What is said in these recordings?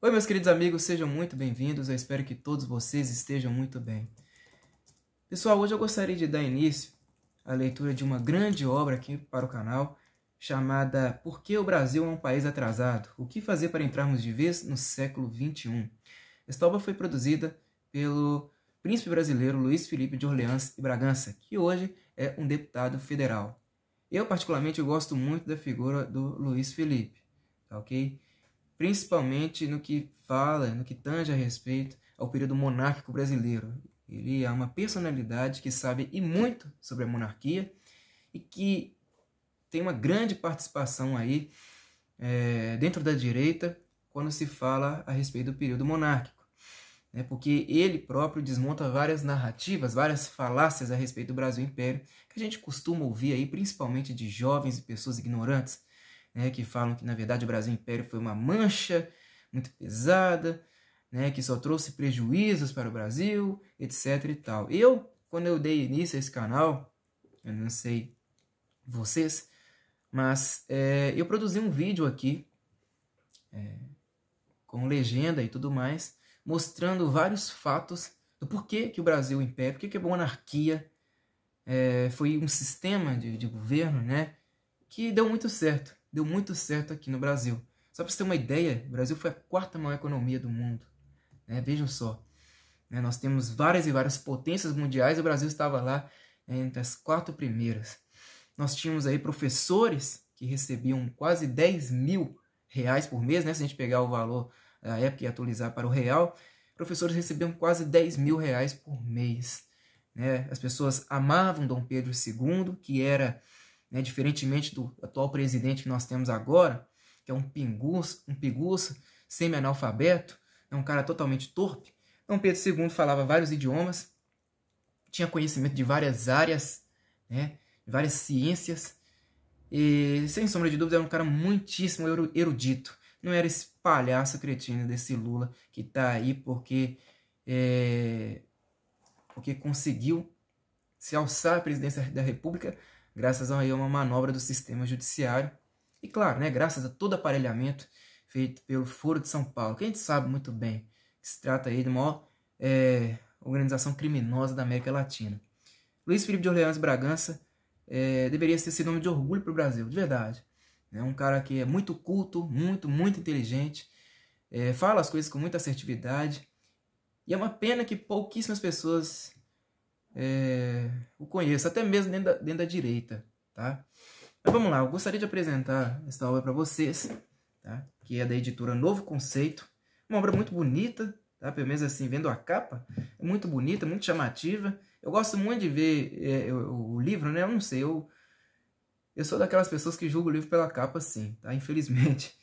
Oi, meus queridos amigos, sejam muito bem-vindos. Eu espero que todos vocês estejam muito bem. Pessoal, hoje eu gostaria de dar início à leitura de uma grande obra aqui para o canal, chamada Por que o Brasil é um País Atrasado? O que fazer para entrarmos de vez no século XXI? Esta obra foi produzida pelo príncipe brasileiro Luiz Felipe de Orleans e Bragança, que hoje é um deputado federal. Eu, particularmente, gosto muito da figura do Luiz Felipe, tá ok? principalmente no que fala, no que tange a respeito ao período monárquico brasileiro. Ele é uma personalidade que sabe e muito sobre a monarquia e que tem uma grande participação aí é, dentro da direita quando se fala a respeito do período monárquico, né? porque ele próprio desmonta várias narrativas, várias falácias a respeito do Brasil Império que a gente costuma ouvir aí, principalmente de jovens e pessoas ignorantes né, que falam que na verdade o Brasil Império foi uma mancha muito pesada, né, que só trouxe prejuízos para o Brasil, etc e tal. Eu, quando eu dei início a esse canal, eu não sei vocês, mas é, eu produzi um vídeo aqui é, com legenda e tudo mais, mostrando vários fatos do porquê que o Brasil Império, porquê que a monarquia é, foi um sistema de, de governo, né, que deu muito certo deu muito certo aqui no Brasil. Só para você ter uma ideia, o Brasil foi a quarta maior economia do mundo. Né? Vejam só. Né? Nós temos várias e várias potências mundiais e o Brasil estava lá né, entre as quatro primeiras. Nós tínhamos aí professores que recebiam quase 10 mil reais por mês, né? se a gente pegar o valor da época e atualizar para o real, professores recebiam quase 10 mil reais por mês. Né? As pessoas amavam Dom Pedro II, que era né? diferentemente do atual presidente que nós temos agora, que é um pinguça, um pinguça semi-analfabeto, é um cara totalmente torpe. então Pedro II falava vários idiomas, tinha conhecimento de várias áreas, né? várias ciências, e, sem sombra de dúvida, era um cara muitíssimo erudito. Não era esse palhaço cretino desse Lula que está aí porque, é, porque conseguiu se alçar à presidência da República graças a é uma manobra do sistema judiciário e, claro, né, graças a todo aparelhamento feito pelo Foro de São Paulo, que a gente sabe muito bem que se trata aí de uma é, organização criminosa da América Latina. Luiz Felipe de Orleans Bragança é, deveria ser esse nome de orgulho para o Brasil, de verdade. É um cara que é muito culto, muito, muito inteligente, é, fala as coisas com muita assertividade, e é uma pena que pouquíssimas pessoas é, o conheço, até mesmo dentro da, dentro da direita, tá? Mas vamos lá, eu gostaria de apresentar esta obra para vocês, tá? Que é da editora Novo Conceito, uma obra muito bonita, tá? Pelo menos assim, vendo a capa, é muito bonita, muito chamativa. Eu gosto muito de ver é, o, o, livro, né? Eu não sei, eu, eu sou daquelas pessoas que julgam o livro pela capa, sim, tá? Infelizmente.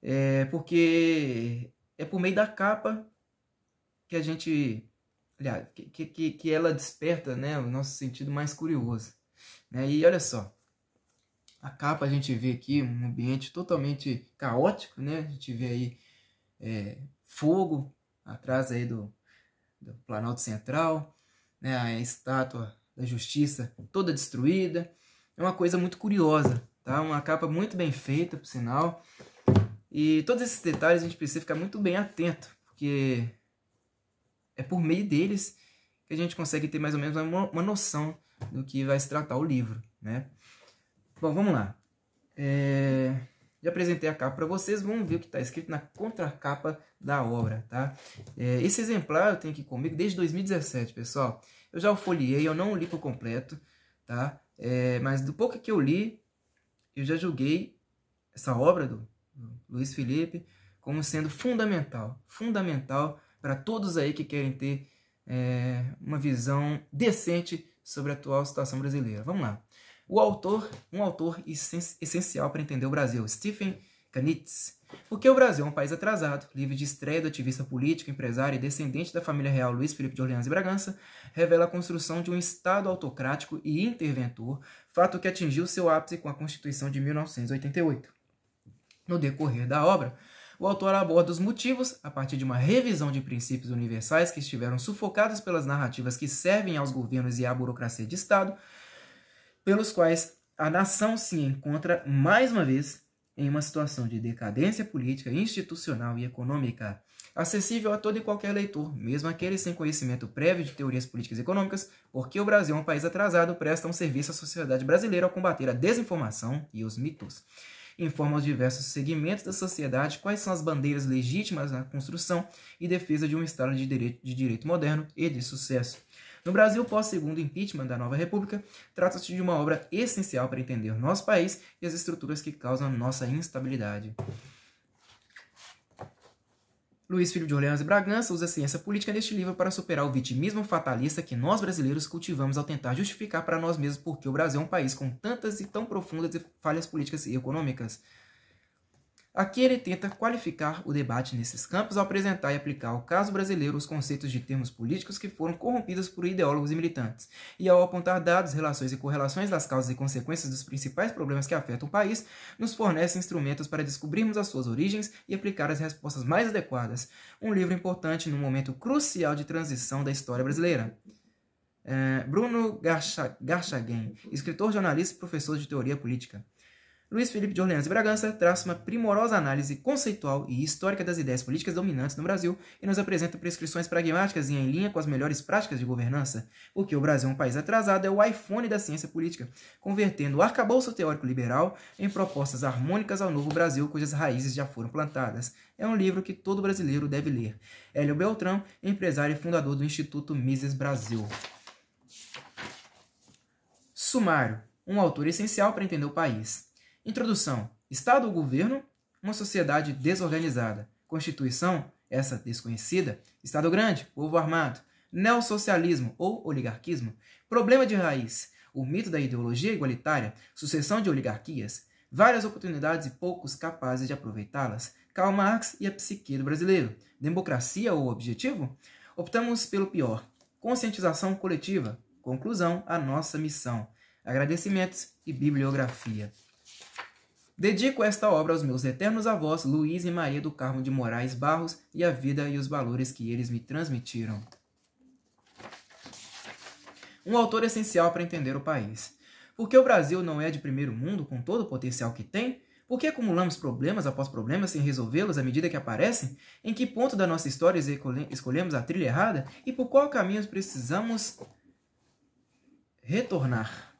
É porque é por meio da capa que a gente olha que, que, que ela desperta né, o nosso sentido mais curioso. Né? E olha só, a capa a gente vê aqui um ambiente totalmente caótico, né? A gente vê aí é, fogo atrás aí do, do Planalto Central, né? A estátua da Justiça toda destruída. É uma coisa muito curiosa, tá? Uma capa muito bem feita, por sinal. E todos esses detalhes a gente precisa ficar muito bem atento, porque é por meio deles que a gente consegue ter mais ou menos uma, uma noção do que vai se tratar o livro, né? Bom, vamos lá. É... Já apresentei a capa para vocês, vamos ver o que está escrito na contracapa da obra, tá? É, esse exemplar eu tenho aqui comigo desde 2017, pessoal. Eu já o foliei, eu não li por completo, tá? É, mas do pouco que eu li, eu já julguei essa obra do, do Luiz Felipe como sendo fundamental, fundamental para todos aí que querem ter é, uma visão decente sobre a atual situação brasileira. Vamos lá. O autor, um autor essencial para entender o Brasil, Stephen Kanitz. Porque o Brasil é um país atrasado, livre de estreia do ativista político, empresário e descendente da família real Luiz Felipe de Orleans e Bragança, revela a construção de um Estado autocrático e interventor, fato que atingiu seu ápice com a Constituição de 1988. No decorrer da obra, o autor aborda os motivos, a partir de uma revisão de princípios universais que estiveram sufocados pelas narrativas que servem aos governos e à burocracia de Estado, pelos quais a nação se encontra, mais uma vez, em uma situação de decadência política, institucional e econômica, acessível a todo e qualquer leitor, mesmo aquele sem conhecimento prévio de teorias políticas e econômicas, porque o Brasil é um país atrasado, presta um serviço à sociedade brasileira ao combater a desinformação e os mitos informa aos diversos segmentos da sociedade quais são as bandeiras legítimas na construção e defesa de um Estado de direito, de direito moderno e de sucesso. No Brasil, pós-segundo impeachment da nova república, trata-se de uma obra essencial para entender nosso país e as estruturas que causam nossa instabilidade. Luiz Filho de Orleans e Bragança usa a ciência política neste livro para superar o vitimismo fatalista que nós brasileiros cultivamos ao tentar justificar para nós mesmos por que o Brasil é um país com tantas e tão profundas falhas políticas e econômicas. Aqui ele tenta qualificar o debate nesses campos ao apresentar e aplicar ao caso brasileiro os conceitos de termos políticos que foram corrompidos por ideólogos e militantes, e ao apontar dados, relações e correlações das causas e consequências dos principais problemas que afetam o país, nos fornece instrumentos para descobrirmos as suas origens e aplicar as respostas mais adequadas. Um livro importante num momento crucial de transição da história brasileira. É, Bruno Garchagen, escritor, jornalista e professor de teoria política. Luiz Felipe de Orleans e Bragança traça uma primorosa análise conceitual e histórica das ideias políticas dominantes no Brasil e nos apresenta prescrições pragmáticas e em linha com as melhores práticas de governança. Porque o Brasil é um país atrasado, é o iPhone da ciência política, convertendo o arcabouço teórico liberal em propostas harmônicas ao novo Brasil cujas raízes já foram plantadas. É um livro que todo brasileiro deve ler. Hélio Beltrão, empresário e fundador do Instituto Mises Brasil. Sumário, um autor essencial para entender o país. Introdução: Estado ou governo, uma sociedade desorganizada. Constituição, essa desconhecida. Estado grande, povo armado. Neossocialismo ou oligarquismo. Problema de raiz: o mito da ideologia igualitária, sucessão de oligarquias. Várias oportunidades e poucos capazes de aproveitá-las. Karl Marx e a psique do brasileiro. Democracia ou objetivo? Optamos pelo pior. Conscientização coletiva. Conclusão: a nossa missão. Agradecimentos e bibliografia. Dedico esta obra aos meus eternos avós, Luiz e Maria do Carmo de Moraes Barros, e a vida e os valores que eles me transmitiram. Um autor essencial para entender o país. Porque o Brasil não é de primeiro mundo com todo o potencial que tem? Por que acumulamos problemas após problemas sem resolvê-los à medida que aparecem? Em que ponto da nossa história escolhemos a trilha errada? E por qual caminho precisamos retornar?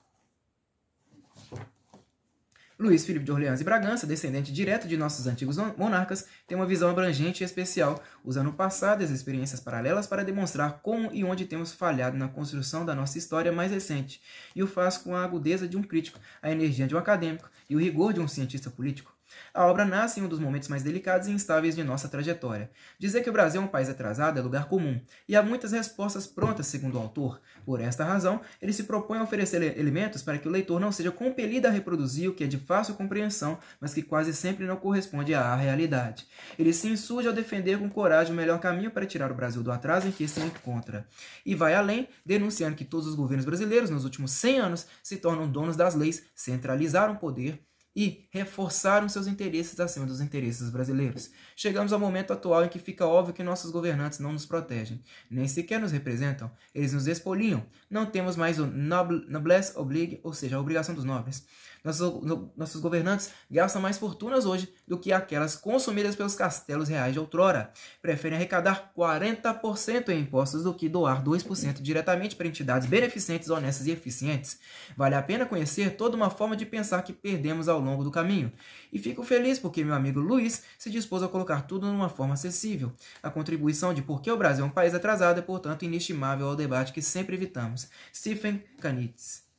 Luís Felipe de Orleans e Bragança, descendente direto de nossos antigos monarcas, tem uma visão abrangente e especial, usando passado, e experiências paralelas para demonstrar como e onde temos falhado na construção da nossa história mais recente, e o faz com a agudeza de um crítico, a energia de um acadêmico e o rigor de um cientista político. A obra nasce em um dos momentos mais delicados e instáveis de nossa trajetória. Dizer que o Brasil é um país atrasado é lugar comum, e há muitas respostas prontas, segundo o autor. Por esta razão, ele se propõe a oferecer elementos para que o leitor não seja compelido a reproduzir o que é de fácil compreensão, mas que quase sempre não corresponde à realidade. Ele se insurge ao defender com coragem o melhor caminho para tirar o Brasil do atraso em que se encontra. E vai além, denunciando que todos os governos brasileiros, nos últimos 100 anos, se tornam donos das leis, centralizaram o poder e reforçaram seus interesses acima dos interesses brasileiros. Chegamos ao momento atual em que fica óbvio que nossos governantes não nos protegem, nem sequer nos representam, eles nos espoliam. Não temos mais o noble, noblesse oblige, ou seja, a obrigação dos nobres. Nossos, no, nossos governantes gastam mais fortunas hoje do que aquelas consumidas pelos castelos reais de outrora. Preferem arrecadar 40% em impostos do que doar 2% diretamente para entidades beneficentes, honestas e eficientes. Vale a pena conhecer toda uma forma de pensar que perdemos ao longo do caminho. E fico feliz porque meu amigo Luiz se dispôs a colocar tudo numa forma acessível. A contribuição de por que o Brasil é um país atrasado é, portanto, inestimável ao debate que sempre evitamos. Stephen Kanitz.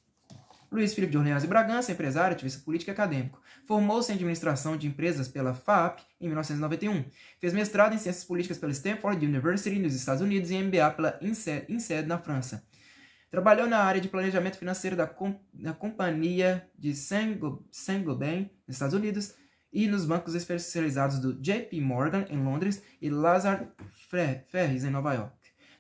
Luiz Felipe de Orleans e Bragança, empresário, ativista político e acadêmico. Formou-se em administração de empresas pela FAP em 1991. Fez mestrado em ciências políticas pela Stanford University nos Estados Unidos e MBA pela INSED na França. Trabalhou na área de planejamento financeiro da, com, da companhia de Saint-Gobain, nos Estados Unidos, e nos bancos especializados do JP Morgan, em Londres, e Lazard Ferris, em Nova York.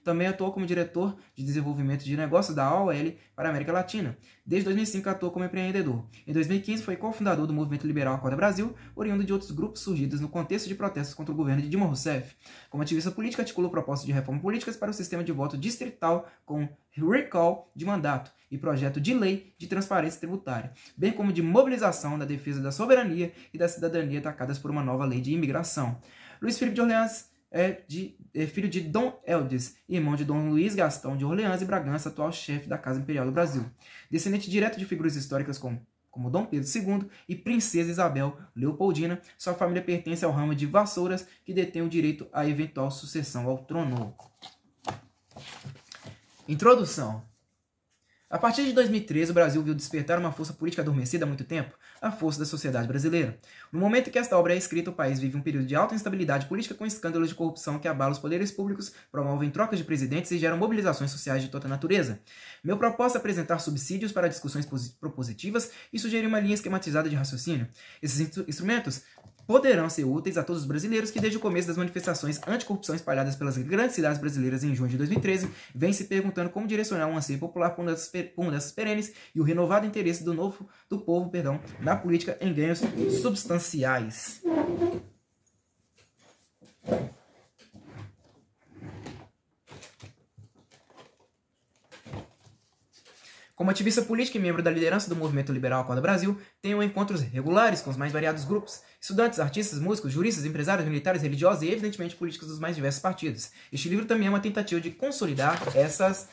Também atuou como diretor de desenvolvimento de negócios da AOL para a América Latina. Desde 2005 atuou como empreendedor. Em 2015 foi cofundador do Movimento Liberal Acorda Brasil, oriundo de outros grupos surgidos no contexto de protestos contra o governo de Dilma Rousseff. Como ativista política, articulou propostas de reforma políticas para o sistema de voto distrital com recall de mandato e projeto de lei de transparência tributária, bem como de mobilização da defesa da soberania e da cidadania atacadas por uma nova lei de imigração. Luiz Felipe de Orleans é, de, é filho de Dom Eldes, irmão de Dom Luiz Gastão de Orleans e Bragança, atual chefe da Casa Imperial do Brasil. Descendente direto de figuras históricas como, como Dom Pedro II e Princesa Isabel Leopoldina, sua família pertence ao ramo de Vassouras, que detém o direito à eventual sucessão ao trono. Introdução a partir de 2013, o Brasil viu despertar uma força política adormecida há muito tempo, a força da sociedade brasileira. No momento em que esta obra é escrita, o país vive um período de alta instabilidade política com escândalos de corrupção que abalam os poderes públicos, promovem trocas de presidentes e geram mobilizações sociais de toda natureza. Meu propósito é apresentar subsídios para discussões propositivas e sugerir uma linha esquematizada de raciocínio. Esses instrumentos poderão ser úteis a todos os brasileiros que, desde o começo das manifestações anticorrupção espalhadas pelas grandes cidades brasileiras em junho de 2013, vêm se perguntando como direcionar um anseio popular por mudanças perenes e o renovado interesse do novo do povo, perdão, na política em ganhos substanciais. Como ativista política e membro da liderança do movimento liberal Acorda Brasil, tenho encontros regulares com os mais variados grupos, estudantes, artistas, músicos, juristas, empresários, militares, religiosos e, evidentemente, políticos dos mais diversos partidos. Este livro também é uma tentativa de consolidar essas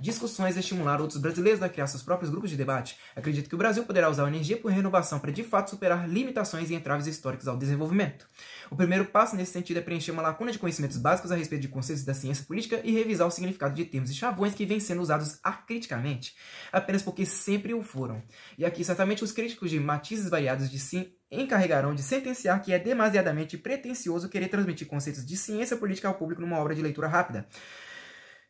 Discussões estimular outros brasileiros a criar seus próprios grupos de debate. Acredito que o Brasil poderá usar a energia por renovação para de fato superar limitações e entraves históricos ao desenvolvimento. O primeiro passo nesse sentido é preencher uma lacuna de conhecimentos básicos a respeito de conceitos da ciência política e revisar o significado de termos e chavões que vêm sendo usados acriticamente, apenas porque sempre o foram. E aqui certamente os críticos de matizes variados de sim encarregarão de sentenciar que é demasiadamente pretensioso querer transmitir conceitos de ciência política ao público numa obra de leitura rápida.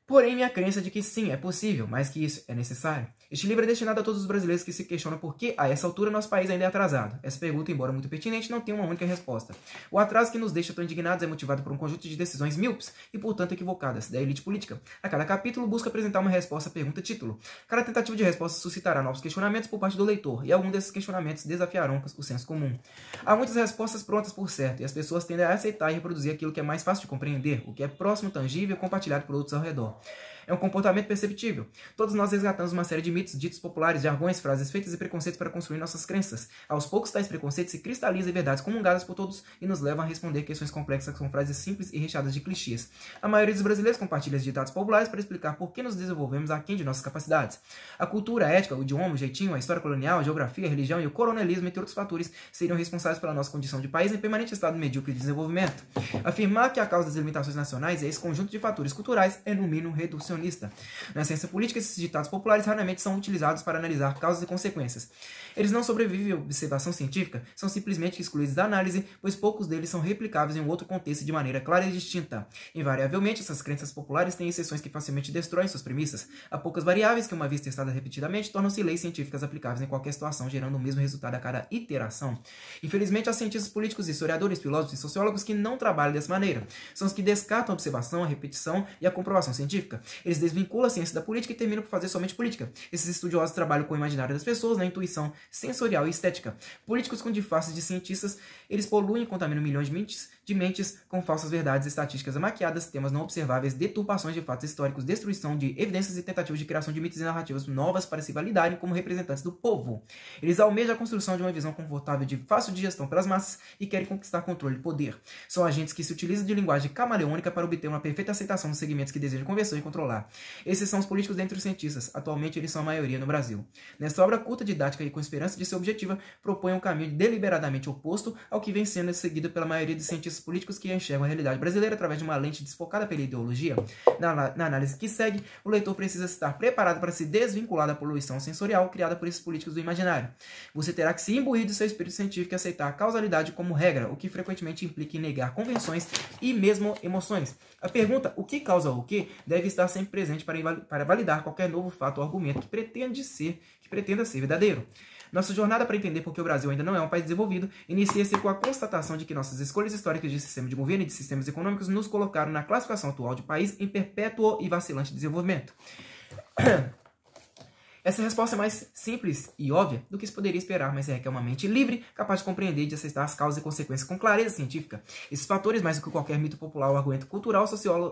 Porém, minha crença de que sim, é possível, mas que isso é necessário. Este livro é destinado a todos os brasileiros que se questionam por que, a essa altura, nosso país ainda é atrasado. Essa pergunta, embora muito pertinente, não tem uma única resposta. O atraso que nos deixa tão indignados é motivado por um conjunto de decisões míopes e, portanto, equivocadas da elite política. A cada capítulo busca apresentar uma resposta à pergunta-título. Cada tentativa de resposta suscitará novos questionamentos por parte do leitor, e alguns desses questionamentos desafiarão o senso comum. Há muitas respostas prontas por certo, e as pessoas tendem a aceitar e reproduzir aquilo que é mais fácil de compreender, o que é próximo, tangível e compartilhado por outros ao redor é um comportamento perceptível. Todos nós resgatamos uma série de mitos, ditos populares, jargões, frases feitas e preconceitos para construir nossas crenças. Aos poucos, tais preconceitos se cristalizam em verdades comungadas por todos e nos levam a responder questões complexas com frases simples e recheadas de clichês. A maioria dos brasileiros compartilha ditados populares para explicar por que nos desenvolvemos aquém de nossas capacidades. A cultura, a ética, o idioma, o jeitinho, a história colonial, a geografia, a religião e o coronelismo, entre outros fatores, seriam responsáveis pela nossa condição de país em permanente estado medíocre de desenvolvimento. Afirmar que a causa das limitações nacionais é esse conjunto de fatores culturais é, no mínimo, reducionista negacionista. Na ciência política, esses ditados populares raramente são utilizados para analisar causas e consequências. Eles não sobrevivem à observação científica, são simplesmente excluídos da análise, pois poucos deles são replicáveis em um outro contexto de maneira clara e distinta. Invariavelmente, essas crenças populares têm exceções que facilmente destroem suas premissas. Há poucas variáveis que, uma vez testadas repetidamente, tornam-se leis científicas aplicáveis em qualquer situação, gerando o mesmo resultado a cada iteração. Infelizmente, há cientistas políticos, historiadores, filósofos e sociólogos que não trabalham dessa maneira. São os que descartam a observação, a repetição e a comprovação científica. Eles desvinculam a ciência da política e terminam por fazer somente política. Esses estudiosos trabalham com o imaginário das pessoas, na intuição sensorial e estética. Políticos com disfarces de cientistas, eles poluem e contaminam milhões de mentes de mentes com falsas verdades, estatísticas maquiadas, temas não observáveis, deturpações de fatos históricos, destruição de evidências e tentativas de criação de mitos e narrativas novas para se validarem como representantes do povo. Eles almejam a construção de uma visão confortável de fácil digestão pelas massas e querem conquistar controle e poder. São agentes que se utilizam de linguagem camaleônica para obter uma perfeita aceitação dos segmentos que desejam conversar e controlar. Esses são os políticos dentre os cientistas. Atualmente eles são a maioria no Brasil. Nesta obra curta, didática e com esperança de ser objetiva, propõe um caminho deliberadamente oposto ao que vem sendo seguido pela maioria dos cientistas políticos que enxergam a realidade brasileira através de uma lente desfocada pela ideologia. Na, na análise que segue, o leitor precisa estar preparado para se desvincular da poluição sensorial criada por esses políticos do imaginário. Você terá que se imbuir do seu espírito científico e aceitar a causalidade como regra, o que frequentemente implica em negar convenções e mesmo emoções. A pergunta o que causa o que deve estar sempre presente para, para validar qualquer novo fato ou argumento que pretende ser, que pretenda ser verdadeiro. Nossa jornada para entender por que o Brasil ainda não é um país desenvolvido inicia-se com a constatação de que nossas escolhas históricas de sistema de governo e de sistemas econômicos nos colocaram na classificação atual de país em perpétuo e vacilante desenvolvimento. Essa resposta é mais simples e óbvia do que se poderia esperar, mas requer é é uma mente livre, capaz de compreender e de aceitar as causas e consequências com clareza científica. Esses fatores, mais do que qualquer mito popular ou argumento cultural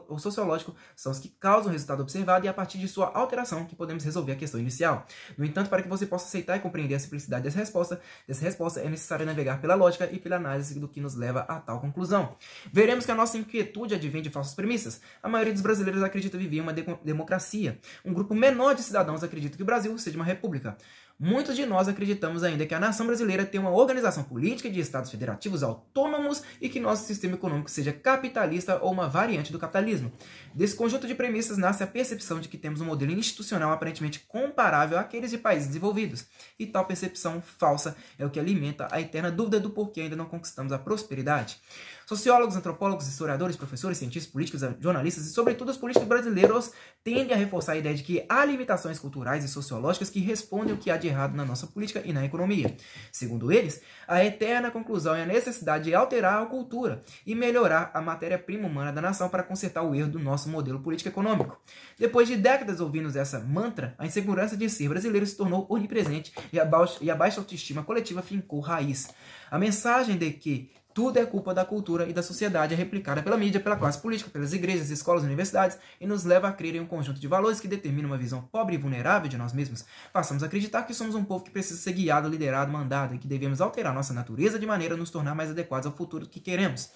ou sociológico, são os que causam o resultado observado e é a partir de sua alteração que podemos resolver a questão inicial. No entanto, para que você possa aceitar e compreender a simplicidade dessa resposta, dessa resposta é necessário navegar pela lógica e pela análise do que nos leva a tal conclusão. Veremos que a nossa inquietude advém de falsas premissas. A maioria dos brasileiros acredita viver uma de democracia. Um grupo menor de cidadãos acredita que o Brasil Brasil, seja de uma república. Muitos de nós acreditamos ainda que a nação brasileira tem uma organização política de estados federativos autônomos e que nosso sistema econômico seja capitalista ou uma variante do capitalismo. Desse conjunto de premissas nasce a percepção de que temos um modelo institucional aparentemente comparável àqueles de países desenvolvidos. E tal percepção falsa é o que alimenta a eterna dúvida do porquê ainda não conquistamos a prosperidade. Sociólogos, antropólogos, historiadores, professores, cientistas, políticos, jornalistas e, sobretudo, os políticos brasileiros tendem a reforçar a ideia de que há limitações culturais e sociológicas que respondem o que há de errado na nossa política e na economia. Segundo eles, a eterna conclusão é a necessidade de alterar a cultura e melhorar a matéria-prima humana da nação para consertar o erro do nosso modelo político-econômico. Depois de décadas ouvindo essa mantra, a insegurança de ser brasileiro se tornou onipresente e a baixa autoestima coletiva fincou raiz. A mensagem de que tudo é culpa da cultura e da sociedade é replicada pela mídia, pela classe política, pelas igrejas, escolas, universidades e nos leva a crer em um conjunto de valores que determina uma visão pobre e vulnerável de nós mesmos. Passamos a acreditar que somos um povo que precisa ser guiado, liderado, mandado e que devemos alterar nossa natureza de maneira a nos tornar mais adequados ao futuro que queremos.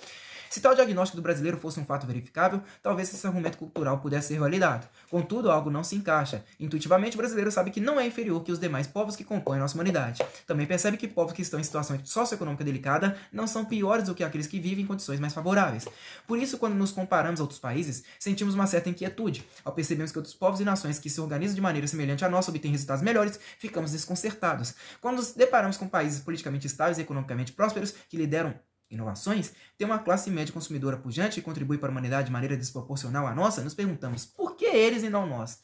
Se tal diagnóstico do brasileiro fosse um fato verificável, talvez esse argumento cultural pudesse ser validado. Contudo, algo não se encaixa. Intuitivamente, o brasileiro sabe que não é inferior que os demais povos que compõem a nossa humanidade. Também percebe que povos que estão em situação socioeconômica delicada não são piores do que aqueles que vivem em condições mais favoráveis. Por isso, quando nos comparamos a outros países, sentimos uma certa inquietude. Ao percebermos que outros povos e nações que se organizam de maneira semelhante à nossa obtêm resultados melhores, ficamos desconcertados. Quando nos deparamos com países politicamente estáveis e economicamente prósperos que lideram inovações, ter uma classe média consumidora pujante que contribui para a humanidade de maneira desproporcional à nossa, nos perguntamos por que eles e não nós?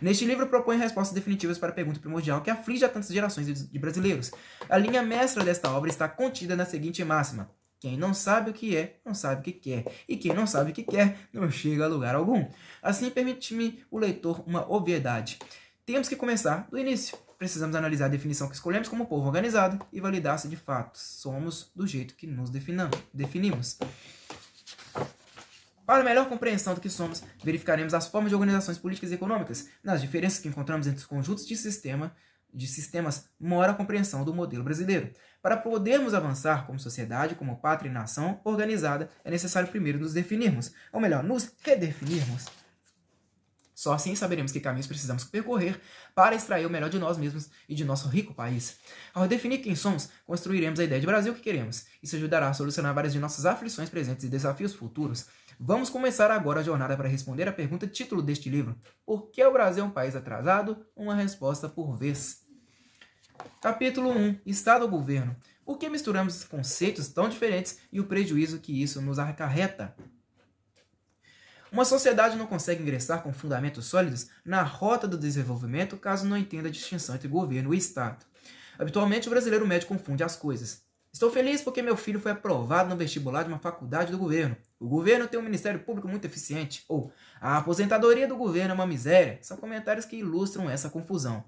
Neste livro propõe respostas definitivas para a pergunta primordial que aflige a tantas gerações de brasileiros. A linha mestra desta obra está contida na seguinte máxima: quem não sabe o que é, não sabe o que quer. E quem não sabe o que quer, não chega a lugar algum. Assim, permite-me o leitor uma obviedade. Temos que começar do início precisamos analisar a definição que escolhemos como povo organizado e validar se de fato somos do jeito que nos definimos. Para melhor compreensão do que somos, verificaremos as formas de organizações políticas e econômicas. Nas diferenças que encontramos entre os conjuntos de, sistema, de sistemas, mora a compreensão do modelo brasileiro. Para podermos avançar como sociedade, como pátria e nação organizada, é necessário primeiro nos definirmos, ou melhor, nos redefinirmos. Só assim saberemos que caminhos precisamos percorrer para extrair o melhor de nós mesmos e de nosso rico país. Ao definir quem somos, construiremos a ideia de Brasil que queremos. Isso ajudará a solucionar várias de nossas aflições presentes e desafios futuros. Vamos começar agora a jornada para responder a pergunta título deste livro: Por que o Brasil é um país atrasado? Uma resposta por vez. Capítulo 1 Estado ou Governo. Por que misturamos conceitos tão diferentes e o prejuízo que isso nos acarreta? Uma sociedade não consegue ingressar com fundamentos sólidos na rota do desenvolvimento caso não entenda a distinção entre governo e Estado. Habitualmente, o brasileiro médio confunde as coisas. Estou feliz porque meu filho foi aprovado no vestibular de uma faculdade do governo. O governo tem um ministério público muito eficiente. Ou, a aposentadoria do governo é uma miséria. São comentários que ilustram essa confusão.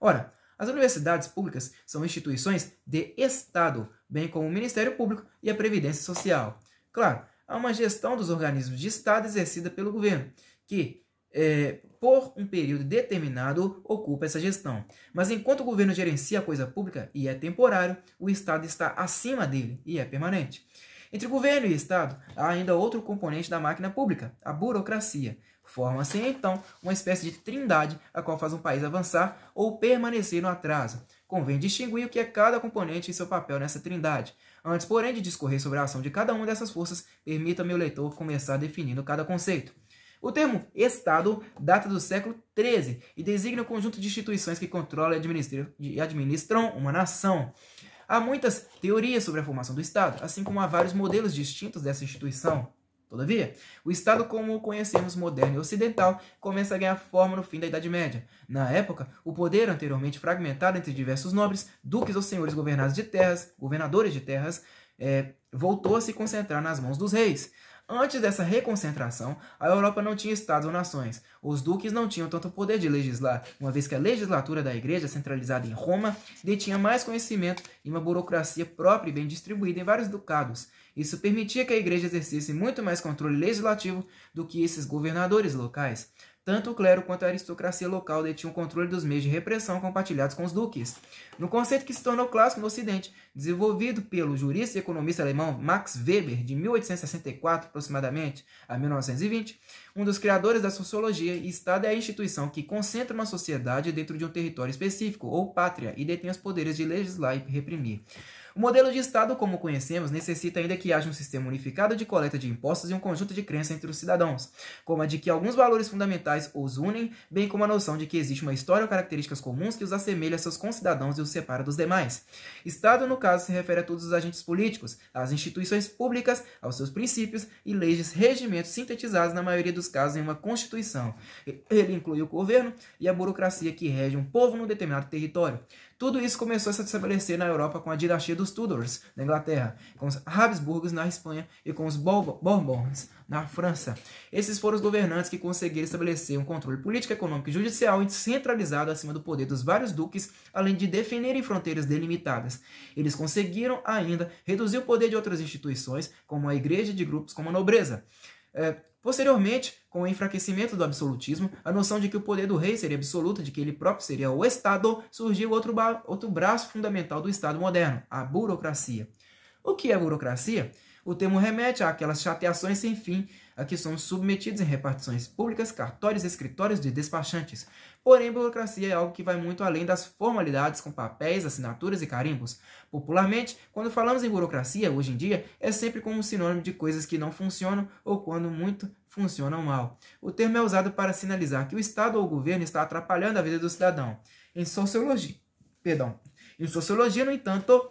Ora, as universidades públicas são instituições de Estado, bem como o Ministério Público e a Previdência Social. Claro, a uma gestão dos organismos de Estado exercida pelo governo, que, é, por um período determinado, ocupa essa gestão. Mas enquanto o governo gerencia a coisa pública e é temporário, o Estado está acima dele e é permanente. Entre governo e Estado, há ainda outro componente da máquina pública, a burocracia. Forma-se, então, uma espécie de trindade a qual faz um país avançar ou permanecer no atraso. Convém distinguir o que é cada componente e seu papel nessa trindade. Antes, porém, de discorrer sobre a ação de cada uma dessas forças, permita-me o leitor começar definindo cada conceito. O termo Estado data do século XIII e designa o um conjunto de instituições que controlam e administram, e administram uma nação. Há muitas teorias sobre a formação do Estado, assim como há vários modelos distintos dessa instituição. Todavia, o Estado como o conhecemos moderno e ocidental começa a ganhar forma no fim da Idade Média. Na época, o poder anteriormente fragmentado entre diversos nobres, duques ou senhores governados de terras, governadores de terras, é, voltou a se concentrar nas mãos dos reis. Antes dessa reconcentração, a Europa não tinha estados ou nações. Os duques não tinham tanto poder de legislar, uma vez que a legislatura da igreja, centralizada em Roma, detinha mais conhecimento e uma burocracia própria e bem distribuída em vários ducados. Isso permitia que a igreja exercesse muito mais controle legislativo do que esses governadores locais. Tanto o clero quanto a aristocracia local detinham o controle dos meios de repressão compartilhados com os duques. No conceito que se tornou clássico no Ocidente, desenvolvido pelo jurista e economista alemão Max Weber, de 1864 aproximadamente a 1920, um dos criadores da sociologia, Estado é a instituição que concentra uma sociedade dentro de um território específico, ou pátria, e detém os poderes de legislar e reprimir. O modelo de Estado, como conhecemos, necessita ainda que haja um sistema unificado de coleta de impostos e um conjunto de crenças entre os cidadãos, como a de que alguns valores fundamentais os unem, bem como a noção de que existe uma história ou características comuns que os assemelha a seus concidadãos e os separa dos demais. Estado, no caso, se refere a todos os agentes políticos, às instituições públicas, aos seus princípios e leis de sintetizados, na maioria dos casos, em uma Constituição. Ele inclui o governo e a burocracia que rege um povo num determinado território. Tudo isso começou a se estabelecer na Europa com a dinastia dos Tudors, na Inglaterra, com os Habsburgos na Espanha e com os Bourbons na França. Esses foram os governantes que conseguiram estabelecer um controle político, econômico e judicial centralizado acima do poder dos vários duques, além de definirem fronteiras delimitadas. Eles conseguiram ainda reduzir o poder de outras instituições, como a igreja e de grupos como a nobreza. É, Posteriormente, com o enfraquecimento do absolutismo, a noção de que o poder do rei seria absoluto, de que ele próprio seria o Estado, surgiu outro, outro braço fundamental do Estado moderno, a burocracia. O que é burocracia? O termo remete àquelas chateações sem fim a que somos submetidos em repartições públicas, cartórios, escritórios de despachantes. Porém, burocracia é algo que vai muito além das formalidades com papéis, assinaturas e carimbos. Popularmente, quando falamos em burocracia, hoje em dia, é sempre como sinônimo de coisas que não funcionam ou, quando muito, funcionam mal. O termo é usado para sinalizar que o Estado ou o governo está atrapalhando a vida do cidadão. Em sociologia, perdão, em sociologia, no entanto,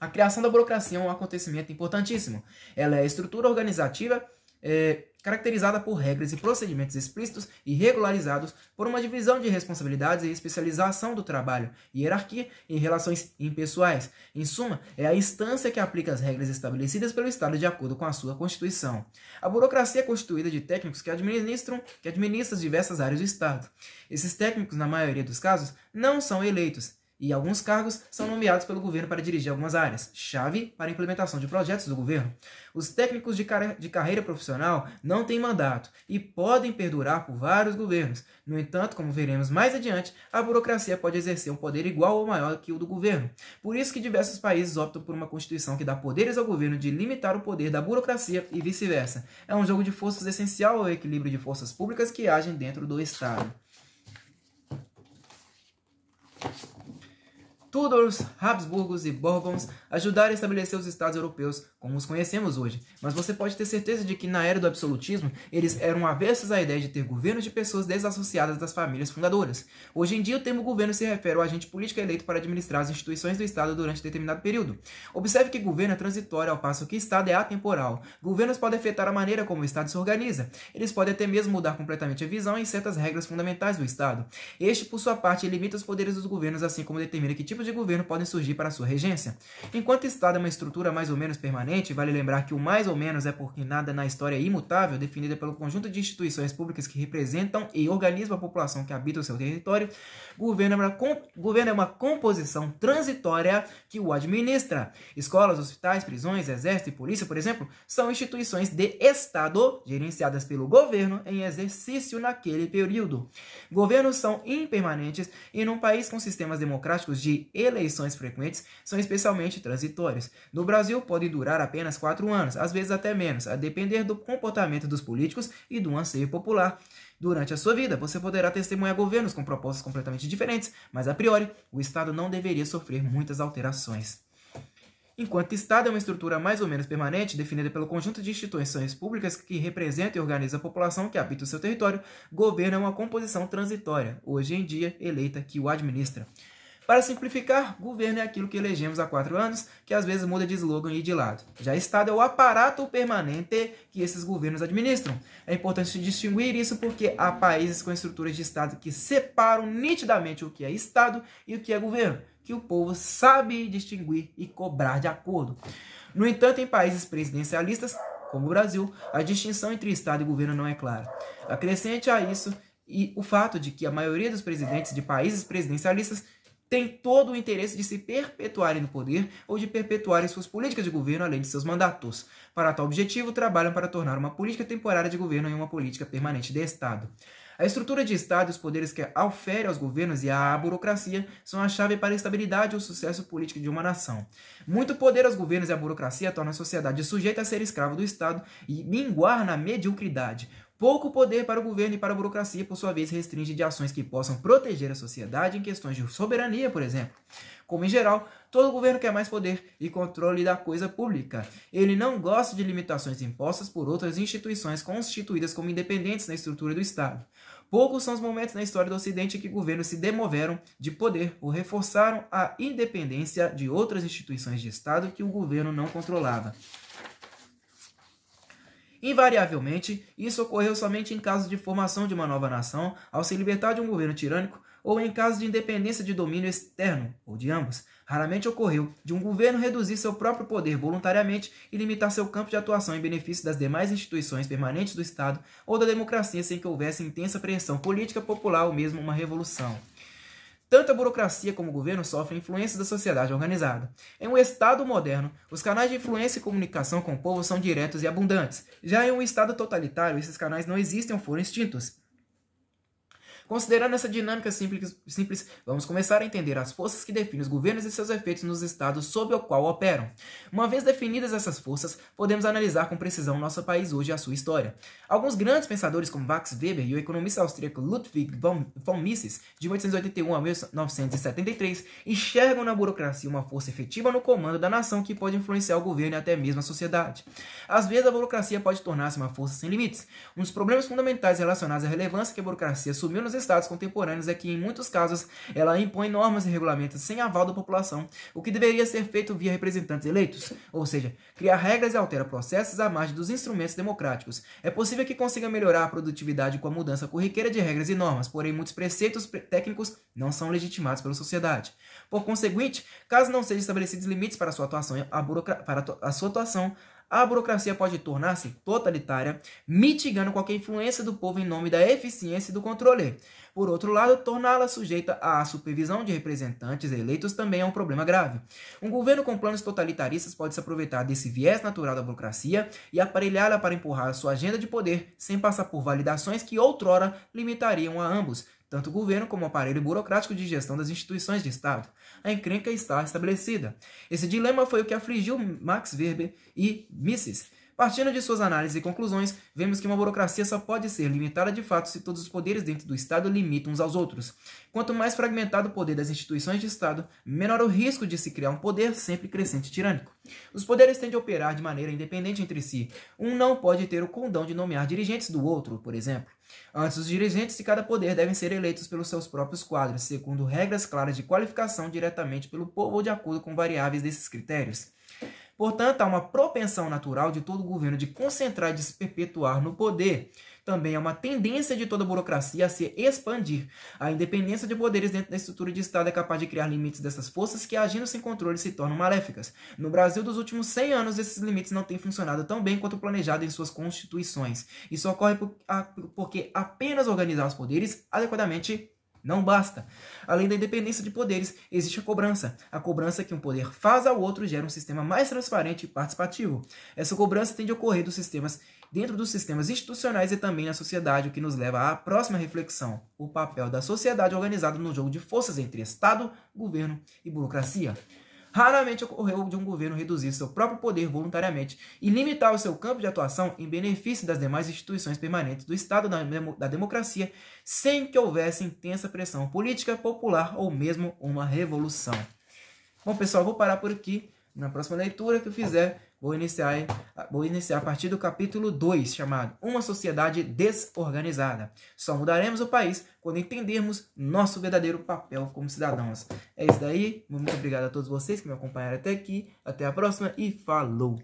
a criação da burocracia é um acontecimento importantíssimo. Ela é a estrutura organizativa é, caracterizada por regras e procedimentos explícitos e regularizados por uma divisão de responsabilidades e especialização do trabalho, hierarquia e relações impessoais. Em suma, é a instância que aplica as regras estabelecidas pelo Estado de acordo com a sua Constituição. A burocracia é constituída de técnicos que administram, que administram diversas áreas do Estado. Esses técnicos, na maioria dos casos, não são eleitos, e alguns cargos são nomeados pelo governo para dirigir algumas áreas, chave para a implementação de projetos do governo. Os técnicos de, car de carreira profissional não têm mandato e podem perdurar por vários governos. No entanto, como veremos mais adiante, a burocracia pode exercer um poder igual ou maior que o do governo. Por isso que diversos países optam por uma constituição que dá poderes ao governo de limitar o poder da burocracia e vice-versa. É um jogo de forças essencial ao equilíbrio de forças públicas que agem dentro do Estado. Tudors, Habsburgos e Bourbons ajudaram a estabelecer os estados europeus como os conhecemos hoje, mas você pode ter certeza de que na era do absolutismo eles eram avessos à ideia de ter governos de pessoas desassociadas das famílias fundadoras. Hoje em dia, o termo governo se refere ao agente político eleito para administrar as instituições do Estado durante determinado período. Observe que governo é transitório, ao passo que Estado é atemporal. Governos podem afetar a maneira como o Estado se organiza. Eles podem até mesmo mudar completamente a visão em certas regras fundamentais do Estado. Este, por sua parte, limita os poderes dos governos, assim como determina que tipo tipos de governo podem surgir para sua regência. Enquanto o Estado é uma estrutura mais ou menos permanente, vale lembrar que o mais ou menos é porque nada na história é imutável, definida pelo conjunto de instituições públicas que representam e organizam a população que habita o seu território, governo é uma, governo é uma composição transitória que o administra. Escolas, hospitais, prisões, exército e polícia, por exemplo, são instituições de Estado gerenciadas pelo governo em exercício naquele período. Governos são impermanentes e num país com sistemas democráticos de eleições frequentes são especialmente transitórias. No Brasil, podem durar apenas quatro anos, às vezes até menos, a depender do comportamento dos políticos e do anseio popular. Durante a sua vida, você poderá testemunhar governos com propostas completamente diferentes, mas a priori, o Estado não deveria sofrer muitas alterações. Enquanto Estado é uma estrutura mais ou menos permanente, definida pelo conjunto de instituições públicas que representa e organiza a população que habita o seu território, governo é uma composição transitória, hoje em dia eleita, que o administra. Para simplificar, governo é aquilo que elegemos há quatro anos, que às vezes muda de slogan e de lado. Já Estado é o aparato permanente que esses governos administram. É importante distinguir isso porque há países com estruturas de Estado que separam nitidamente o que é Estado e o que é governo, que o povo sabe distinguir e cobrar de acordo. No entanto, em países presidencialistas, como o Brasil, a distinção entre Estado e governo não é clara. Acrescente a isso e o fato de que a maioria dos presidentes de países presidencialistas têm todo o interesse de se perpetuarem no poder ou de perpetuarem suas políticas de governo além de seus mandatos. Para tal objetivo, trabalham para tornar uma política temporária de governo em uma política permanente de Estado. A estrutura de Estado e os poderes que ofere aos governos e à burocracia são a chave para a estabilidade ou sucesso político de uma nação. Muito poder aos governos e à burocracia torna a sociedade sujeita a ser escravo do Estado e minguar na mediocridade. Pouco poder para o governo e para a burocracia, por sua vez, restringe de ações que possam proteger a sociedade em questões de soberania, por exemplo. Como em geral, todo governo quer mais poder e controle da coisa pública. Ele não gosta de limitações impostas por outras instituições constituídas como independentes na estrutura do Estado. Poucos são os momentos na história do Ocidente em que governos se demoveram de poder ou reforçaram a independência de outras instituições de Estado que o governo não controlava. Invariavelmente, isso ocorreu somente em caso de formação de uma nova nação ao se libertar de um governo tirânico ou em caso de independência de domínio externo, ou de ambos. Raramente ocorreu de um governo reduzir seu próprio poder voluntariamente e limitar seu campo de atuação em benefício das demais instituições permanentes do Estado ou da democracia sem que houvesse intensa pressão política popular ou mesmo uma revolução. Tanto a burocracia como o governo sofrem influência da sociedade organizada. Em um Estado moderno, os canais de influência e comunicação com o povo são diretos e abundantes. Já em um Estado totalitário, esses canais não existem ou foram extintos. Considerando essa dinâmica simples, simples, vamos começar a entender as forças que definem os governos e seus efeitos nos estados sob o qual operam. Uma vez definidas essas forças, podemos analisar com precisão nosso país hoje e a sua história. Alguns grandes pensadores como Max Weber e o economista austríaco Ludwig von Mises, de 1881 a 1973, enxergam na burocracia uma força efetiva no comando da nação que pode influenciar o governo e até mesmo a sociedade. Às vezes, a burocracia pode tornar-se uma força sem limites. Um dos problemas fundamentais relacionados à relevância que a burocracia assumiu nos estados contemporâneos é que, em muitos casos, ela impõe normas e regulamentos sem aval da população, o que deveria ser feito via representantes eleitos, ou seja, criar regras e altera processos à margem dos instrumentos democráticos. É possível que consiga melhorar a produtividade com a mudança corriqueira de regras e normas, porém muitos preceitos técnicos não são legitimados pela sociedade. Por conseguinte, caso não sejam estabelecidos limites para a sua atuação, a, burocra... para a sua atuação, a burocracia pode tornar-se totalitária, mitigando qualquer influência do povo em nome da eficiência do controle. Por outro lado, torná-la sujeita à supervisão de representantes eleitos também é um problema grave. Um governo com planos totalitaristas pode se aproveitar desse viés natural da burocracia e aparelhá-la para empurrar sua agenda de poder sem passar por validações que outrora limitariam a ambos, tanto o governo como o aparelho burocrático de gestão das instituições de Estado a encrenca está estabelecida. Esse dilema foi o que afligiu Max Weber e Mises. Partindo de suas análises e conclusões, vemos que uma burocracia só pode ser limitada de fato se todos os poderes dentro do Estado limitam uns aos outros. Quanto mais fragmentado o poder das instituições de Estado, menor o risco de se criar um poder sempre crescente tirânico. Os poderes tendem a operar de maneira independente entre si. Um não pode ter o condão de nomear dirigentes do outro, por exemplo. Antes, os dirigentes de cada poder devem ser eleitos pelos seus próprios quadros, segundo regras claras de qualificação diretamente pelo povo ou de acordo com variáveis desses critérios. Portanto, há uma propensão natural de todo governo de concentrar e de se perpetuar no poder, também é uma tendência de toda a burocracia a se expandir. A independência de poderes dentro da estrutura de Estado é capaz de criar limites dessas forças que, agindo sem controle, se tornam maléficas. No Brasil dos últimos 100 anos, esses limites não têm funcionado tão bem quanto planejado em suas constituições. Isso ocorre por, a, porque apenas organizar os poderes adequadamente não basta. Além da independência de poderes, existe a cobrança. A cobrança que um poder faz ao outro gera um sistema mais transparente e participativo. Essa cobrança tende a ocorrer dos sistemas dentro dos sistemas institucionais e também na sociedade, o que nos leva à próxima reflexão: o papel da sociedade organizada no jogo de forças entre Estado, governo e burocracia. Raramente ocorreu de um governo reduzir seu próprio poder voluntariamente e limitar o seu campo de atuação em benefício das demais instituições permanentes do Estado da democracia, sem que houvesse intensa pressão política, popular ou mesmo uma revolução. Bom, pessoal, vou parar por aqui. Na próxima leitura que eu fizer, Vou iniciar, vou iniciar a partir do capítulo 2, chamado Uma Sociedade Desorganizada. Só mudaremos o país quando entendermos nosso verdadeiro papel como cidadãos. É isso daí. Muito obrigado a todos vocês que me acompanharam até aqui. Até a próxima e falou!